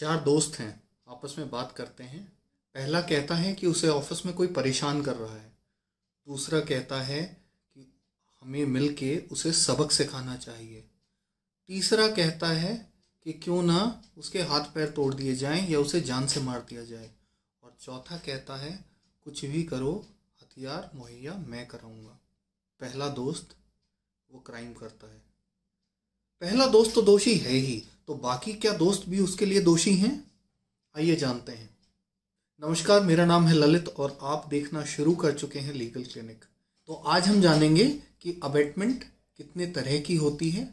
चार दोस्त हैं आपस में बात करते हैं पहला कहता है कि उसे ऑफिस में कोई परेशान कर रहा है दूसरा कहता है कि हमें मिल के उसे सबक सिखाना चाहिए तीसरा कहता है कि क्यों ना उसके हाथ पैर तोड़ दिए जाएं या उसे जान से मार दिया जाए और चौथा कहता है कुछ भी करो हथियार मुहैया मैं कराऊंगा पहला दोस्त वो क्राइम करता है पहला दोस्त तो दोषी है ही तो बाकी क्या दोस्त भी उसके लिए दोषी हैं आइए जानते हैं नमस्कार मेरा नाम है ललित और आप देखना शुरू कर चुके हैं लीगल क्लिनिक तो आज हम जानेंगे कि अबेटमेंट कितने तरह की होती है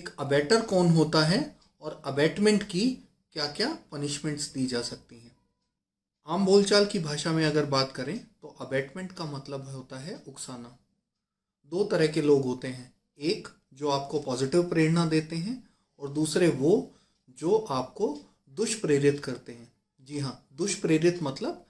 एक अबेटर कौन होता है और अबेटमेंट की क्या क्या पनिशमेंट्स दी जा सकती हैं आम बोलचाल की भाषा में अगर बात करें तो अबेटमेंट का मतलब होता है उकसाना दो तरह के लोग होते हैं एक जो आपको पॉजिटिव प्रेरणा देते हैं और दूसरे वो जो आपको दुष्प्रेरित करते हैं जी हाँ दुष्प्रेरित मतलब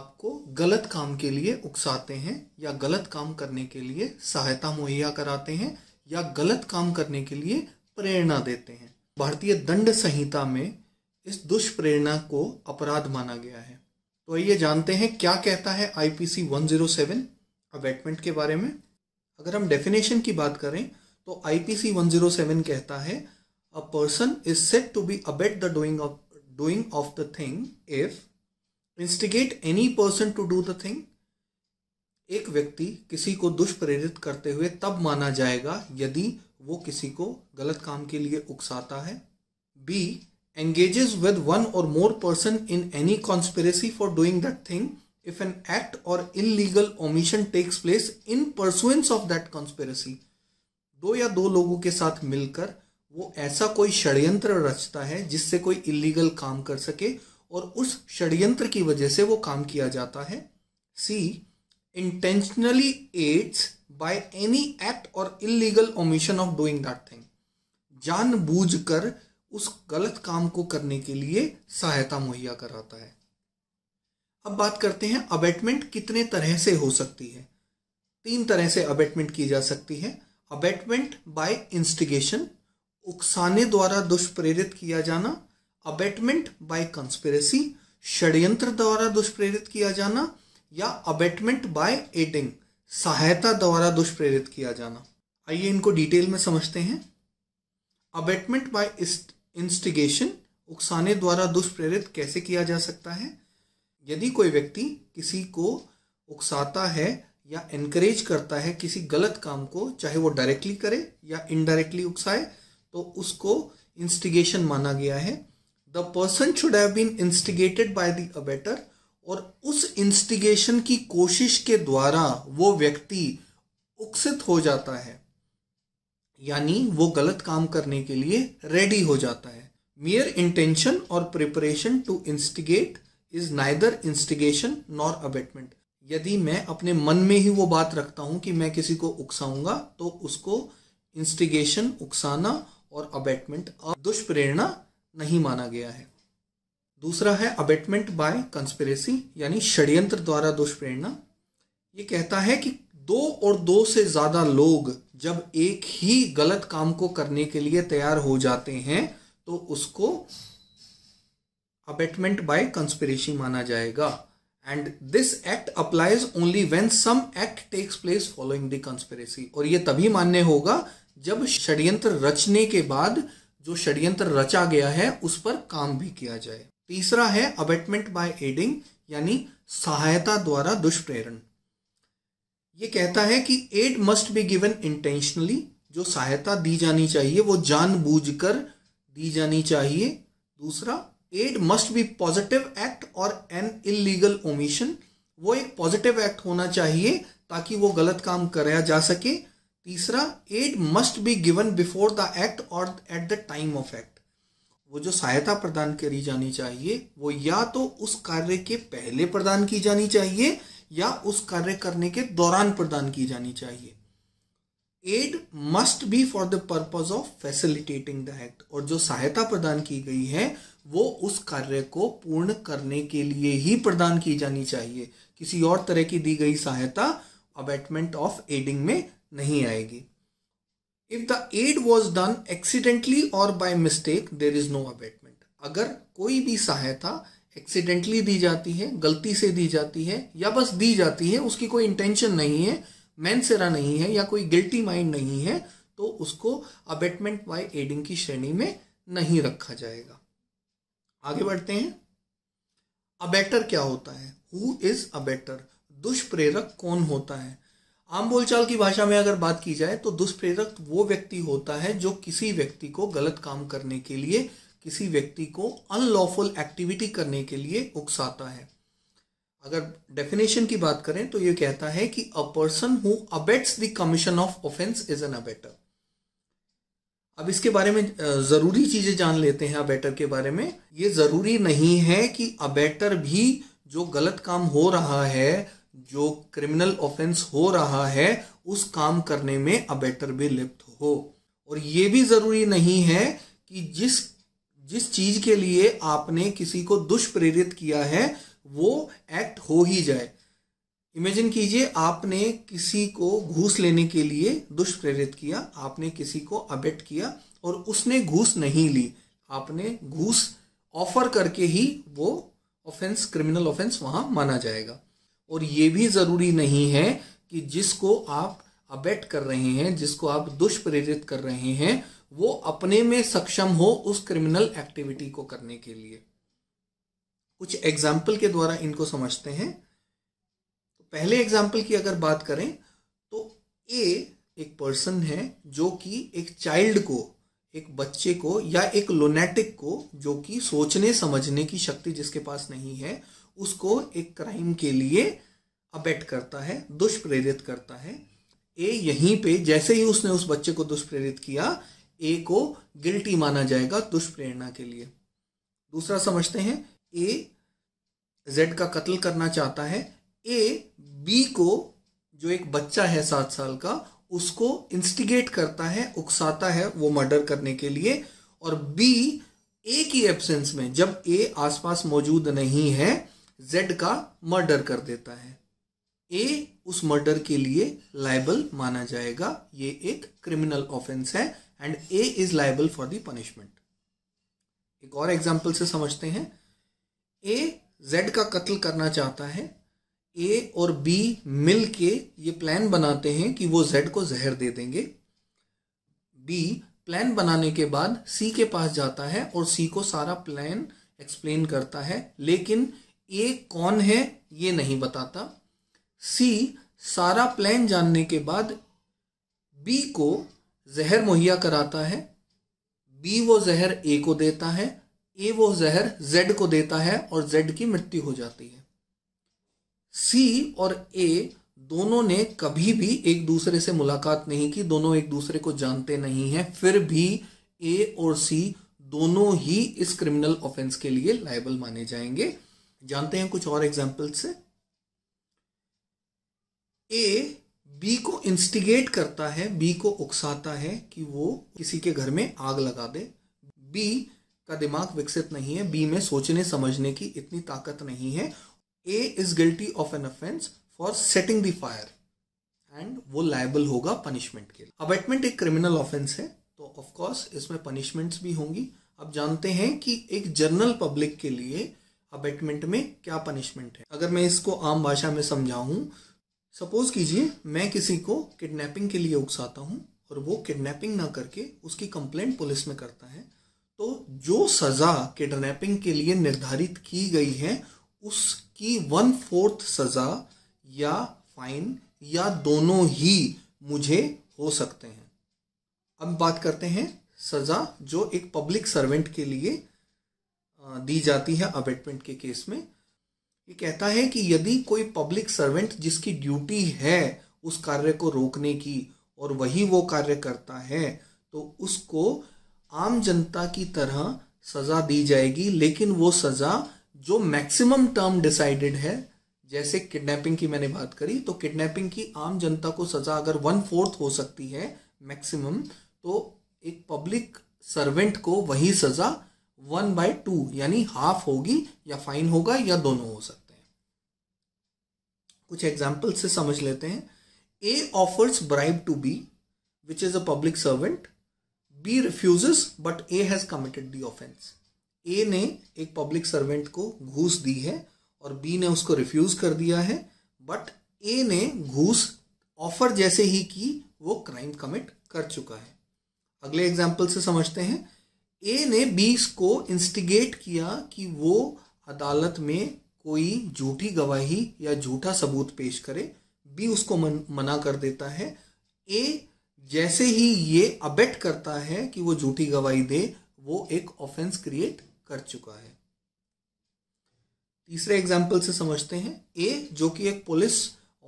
आपको गलत काम के लिए उकसाते हैं या गलत काम करने के लिए सहायता मुहैया कराते हैं या गलत काम करने के लिए प्रेरणा देते हैं भारतीय दंड संहिता में इस दुष्प्रेरणा को अपराध माना गया है तो आइए जानते हैं क्या कहता है आईपीसी 107 अबेटमेंट के बारे में अगर हम डेफिनेशन की बात करें तो आईपीसी 107 कहता है a person is said to be abet the doing of doing of the thing if instigate any person to do the thing एक व्यक्ति किसी को दुष्प्रेरित करते हुए तब माना जाएगा यदि वो किसी को गलत काम के लिए उकसाता है B engages with one or more person in any conspiracy for doing that thing if an act or illegal omission takes place in pursuance of that conspiracy दो या दो लोगों के साथ मिलकर वो ऐसा कोई षड्यंत्र रचता है जिससे कोई इलीगल काम कर सके और उस षड्यंत्र की वजह से वो काम किया जाता है C intentionally aids by any act or illegal omission of doing that thing जानबूझकर उस गलत काम को करने के लिए सहायता मुहैया कराता है अब बात करते हैं अबेटमेंट कितने तरह से हो सकती है तीन तरह से अबेटमेंट की जा सकती है अबेटमेंट बाय इंस्टिगेशन उकसाने द्वारा दुष्प्रेरित किया जाना अबेटमेंट बाय कंस्पिरेसी षड्यंत्र द्वारा दुष्प्रेरित किया जाना या अबेटमेंट बाय एडिंग सहायता द्वारा दुष्प्रेरित किया जाना आइए इनको डिटेल में समझते हैं अबेटमेंट बाय इंस्टिगेशन उकसाने द्वारा दुष्प्रेरित कैसे किया जा सकता है यदि कोई व्यक्ति किसी को उकसाता है या एनकरेज करता है किसी गलत काम को चाहे वो डायरेक्टली करे या इनडायरेक्टली उकसाए तो उसको इंस्टिगेशन माना गया है the person should have been instigated by the abettor और उस इंस्टिगेशन की कोशिश के द्वारा वो व्यक्ति उकसित हो जाता है यानी वो गलत काम करने के लिए रेडी हो जाता है mere intention or preparation to instigate is neither instigation nor abetment यदि मैं अपने मन में ही वो बात रखता हूं कि मैं किसी को उकसाऊंगा तो उसको इंस्टिगेशन उकसाना और अबेटमेंट दुष्प्रेरणा नहीं माना गया है दूसरा है अबेटमेंट बाय कंस्पिरेसी यानी षड्यंत्र द्वारा दुष्प्रेरणा ये कहता है कि दो और दो से ज़्यादा लोग जब एक ही गलत काम को करने के लिए तैयार हो जाते हैं तो उसको अबेटमेंट बाय कंस्पिरेसी माना जाएगा and this act applies only when some act takes place following the conspiracy और ये तभी मान्य होगा जब षड्यंत्र रचने के बाद जो षड्यंत्र रचा गया है उस पर काम भी किया जाए तीसरा है अबेटमेंट बाय एडिंग यानी सहायता द्वारा दुष्प्रेरण ये कहता है कि aid must be given intentionally जो सहायता दी जानी चाहिए वो जानबूझकर दी जानी चाहिए दूसरा aid must be positive act or an illegal omission वो एक पॉजिटिव एक्ट होना चाहिए ताकि वो गलत काम कराया जा सके तीसरा aid must be given before the act or at the time of act वो जो सहायता प्रदान करी जानी चाहिए वो या तो उस कार्य के पहले प्रदान की जानी चाहिए या उस कार्य करने के दौरान प्रदान की जानी चाहिए aid must be for the purpose of facilitating the act और जो सहायता प्रदान की गई है वो उस कार्य को पूर्ण करने के लिए ही प्रदान की जानी चाहिए किसी और तरह की दी गई सहायता अबेटमेंट ऑफ एडिंग में नहीं आएगी if the aid was done accidentally or by mistake there is no abetment अगर कोई भी सहायता एक्सीडेंटली दी जाती है गलती से दी जाती है या बस दी जाती है उसकी कोई इंटेंशन नहीं है मैनसेरा नहीं है या कोई गिल्टी माइंड नहीं है तो उसको अबेटमेंट बाय एडिंग की श्रेणी में नहीं रखा जाएगा आगे बढ़ते हैं अबेटर क्या होता है हु इज अबेटर दुष्प्रेरक कौन होता है आम बोलचाल की भाषा में अगर बात की जाए तो दुष्प्रेरक वो व्यक्ति होता है जो किसी व्यक्ति को गलत काम करने के लिए किसी व्यक्ति को अनलॉफुल एक्टिविटी करने के लिए उकसाता है अगर डेफिनेशन की बात करें तो ये कहता है कि a person who abets the commission of offence is an abettor अब इसके बारे में ज़रूरी चीज़ें जान लेते हैं अबेटर के बारे में ये ज़रूरी नहीं है कि अबेटर भी जो गलत काम हो रहा है जो क्रिमिनल ऑफेंस हो रहा है उस काम करने में अबेटर भी लिप्त हो और ये भी ज़रूरी नहीं है कि जिस जिस चीज़ के लिए आपने किसी को दुष्प्रेरित किया है वो एक्ट हो ही जाए इमेजिन कीजिए आपने किसी को घूस लेने के लिए दुष्प्रेरित किया आपने किसी को अबेट किया और उसने घूस नहीं ली आपने घूस ऑफर करके ही वो ऑफेंस क्रिमिनल ऑफेंस वहाँ माना जाएगा और ये भी ज़रूरी नहीं है कि जिसको आप अबेट कर रहे हैं जिसको आप दुष्प्रेरित कर रहे हैं वो अपने में सक्षम हो उस क्रिमिनल एक्टिविटी को करने के लिए कुछ एग्जाम्पल के द्वारा इनको समझते हैं तो पहले एग्जाम्पल की अगर बात करें तो ए एक पर्सन है जो कि एक चाइल्ड को एक बच्चे को या एक लोनेटिक को जो कि सोचने समझने की शक्ति जिसके पास नहीं है उसको एक क्राइम के लिए अबेट करता है दुष्प्रेरित करता है ए यहीं पे जैसे ही उसने उस बच्चे को दुष्प्रेरित किया ए को गिल्टी माना जाएगा दुष्प्रेरणा के लिए दूसरा समझते हैं ए जेड का कत्ल करना चाहता है ए बी को जो एक बच्चा है सात साल का उसको इंस्टिगेट करता है उकसाता है वो मर्डर करने के लिए और बी ए की एब्सेंस में जब ए आसपास मौजूद नहीं है जेड का मर्डर कर देता है ए उस मर्डर के लिए लाइबल माना जाएगा ये एक क्रिमिनल ऑफेंस है and A is liable for the punishment एक और एग्जाम्पल से समझते हैं ए जेड का कत्ल करना चाहता है ए और बी मिल के ये प्लान बनाते हैं कि वो जेड को जहर दे देंगे बी प्लान बनाने के बाद सी के पास जाता है और सी को सारा प्लान एक्सप्लेन करता है लेकिन ए कौन है ये नहीं बताता सी सारा प्लान जानने के बाद बी को जहर मुहैया कराता है बी वो जहर ए को देता है ए वो जहर जेड को देता है और जेड की मृत्यु हो जाती है सी और ए दोनों ने कभी भी एक दूसरे से मुलाकात नहीं की दोनों एक दूसरे को जानते नहीं हैं फिर भी ए और सी दोनों ही इस क्रिमिनल ऑफेंस के लिए लाइबल माने जाएंगे जानते हैं कुछ और एग्जाम्पल से ए बी को इंस्टिगेट करता है बी को उकसाता है कि वो किसी के घर में आग लगा दे बी का दिमाग विकसित नहीं है बी में सोचने समझने की इतनी ताकत नहीं है A is guilty of an offence for setting the fire and वो लाइबल होगा पनिशमेंट के लिए अबेटमेंट एक क्रिमिनल ऑफेंस है तो ऑफकोर्स इसमें पनिशमेंट्स भी होंगी अब जानते हैं कि एक जनरल पब्लिक के लिए अबेटमेंट में क्या पनिशमेंट है अगर मैं इसको आम भाषा में समझाऊं सपोज कीजिए मैं किसी को किडनैपिंग के लिए उकसाता हूं और वो किडनैपिंग ना करके उसकी कंप्लेंट पुलिस में करता है तो जो सज़ा किडनैपिंग के लिए निर्धारित की गई है उसकी वन फोर्थ सज़ा या फाइन या दोनों ही मुझे हो सकते हैं अब बात करते हैं सज़ा जो एक पब्लिक सर्वेंट के लिए दी जाती है अबेटमेंट के केस में ये कहता है कि यदि कोई पब्लिक सर्वेंट जिसकी ड्यूटी है उस कार्य को रोकने की और वही वो कार्य करता है तो उसको आम जनता की तरह सज़ा दी जाएगी लेकिन वो सज़ा जो मैक्सिमम टर्म डिसाइडेड है जैसे किडनैपिंग की मैंने बात करी तो किडनैपिंग की आम जनता को सज़ा अगर वन फोर्थ हो सकती है मैक्सिमम तो एक पब्लिक सर्वेंट को वही सज़ा वन बाय टू यानी हाफ होगी या फाइन होगा या दोनों हो सकते हैं कुछ एग्जाम्पल से समझ लेते हैं A offers bribe to B which is a public servant B refuses but A has committed the offence A ने एक पब्लिक सर्वेंट को घूस दी है और बी ने उसको रिफ्यूज कर दिया है बट ए ने घूस ऑफर जैसे ही की वो क्राइम कमिट कर चुका है अगले एग्जाम्पल से समझते हैं ए ने बी को इंस्टिगेट किया कि वो अदालत में कोई झूठी गवाही या झूठा सबूत पेश करे बी उसको मन, मना कर देता है ए जैसे ही ये अबेट करता है कि वो झूठी गवाही दे वो एक ऑफेंस क्रिएट कर चुका है तीसरे एग्जाम्पल से समझते हैं ए जो कि एक पुलिस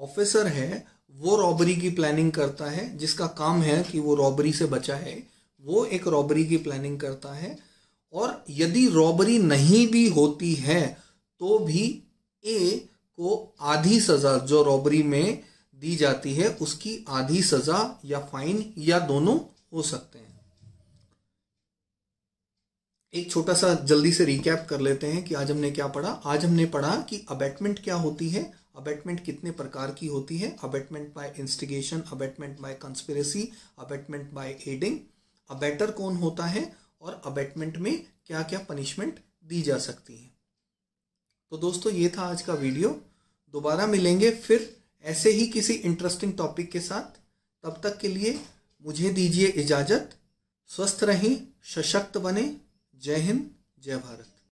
ऑफिसर है वो रॉबरी की प्लानिंग करता है जिसका काम है कि वो रॉबरी से बचा है वो एक रॉबरी की प्लानिंग करता है और यदि रॉबरी नहीं भी होती है तो भी ए को आधी सज़ा जो रॉबरी में दी जाती है उसकी आधी सजा या फाइन या दोनों हो सकते हैं एक छोटा सा जल्दी से रिकैप कर लेते हैं कि आज हमने क्या पढ़ा आज हमने पढ़ा कि अबेटमेंट क्या होती है अबेटमेंट कितने प्रकार की होती है abetment by instigation abetment by conspiracy abetment by aiding abettor कौन होता है और अबेटमेंट में क्या क्या पनिशमेंट दी जा सकती है तो दोस्तों ये था आज का वीडियो दोबारा मिलेंगे फिर ऐसे ही किसी इंटरेस्टिंग टॉपिक के साथ तब तक के लिए मुझे दीजिए इजाज़त स्वस्थ रहें सशक्त बने जय हिंद जय भारत